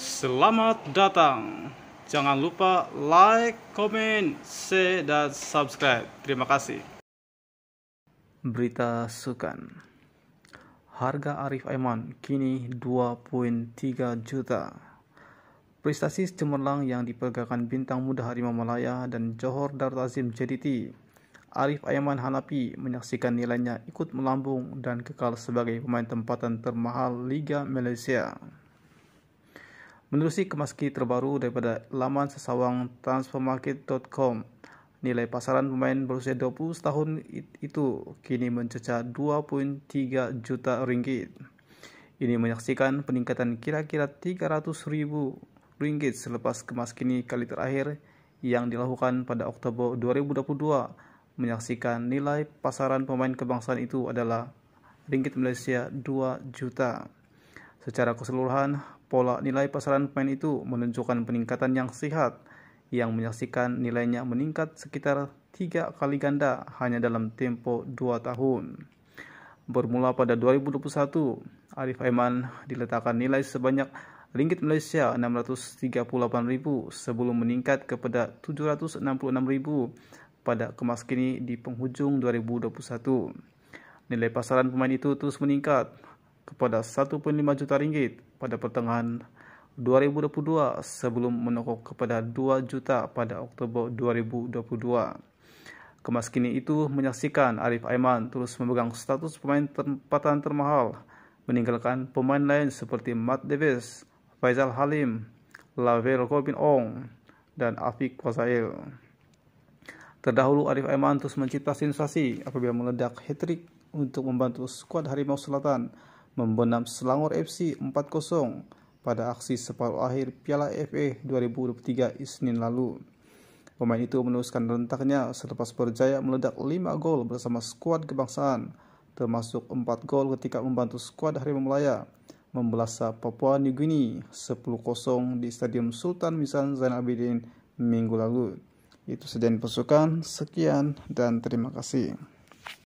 Selamat datang. Jangan lupa like, comment, share, dan subscribe. Terima kasih. Berita Sukan Harga Arif Aiman kini 2.3 juta. Prestasi cemerlang yang dipergakan bintang muda Harimau Malaya dan Johor Darul JDT Arif Aiman Hanapi menyaksikan nilainya ikut melambung dan kekal sebagai pemain tempatan termahal Liga Malaysia. Menerusi kemaski terbaru daripada laman sesawang transfermarket.com, nilai pasaran pemain berusia 20 tahun itu kini mencecah 2.3 juta ringgit. Ini menyaksikan peningkatan kira-kira 300 ribu ringgit selepas kemaskini kali terakhir yang dilakukan pada Oktober 2022 menyaksikan nilai pasaran pemain kebangsaan itu adalah ringgit Malaysia 2 juta. Secara keseluruhan, Pola nilai pasaran pemain itu menunjukkan peningkatan yang sehat yang menyaksikan nilainya meningkat sekitar tiga kali ganda hanya dalam tempo 2 tahun. Bermula pada 2021, Arif Aiman diletakkan nilai sebanyak ringgit Malaysia 638.000 sebelum meningkat kepada 766.000 pada kemas kini di penghujung 2021. Nilai pasaran pemain itu terus meningkat kepada 1.5 juta ringgit pada pertengahan 2022 sebelum menokok kepada 2 juta pada Oktober 2022. Kemas kini itu menyaksikan Arif Aiman terus memegang status pemain tempatan termahal, meninggalkan pemain lain seperti Matt Davis, Faisal Halim, Lavel Robin Ong, dan Afik Wazail. Terdahulu Arif Aiman terus mencipta sensasi apabila meledak hat-trick untuk membantu skuad Harimau Selatan membenam Selangor FC 4-0 pada aksi separuh akhir Piala FA 2023 Isnin lalu. Pemain itu meneruskan rentaknya selepas berjaya meledak 5 gol bersama skuad kebangsaan, termasuk 4 gol ketika membantu skuad Harimau Melaya membelasah Papua New Guinea 10-0 di Stadium Sultan Misan Zain Abidin minggu lalu. Itu saja yang pasukan. Sekian dan terima kasih.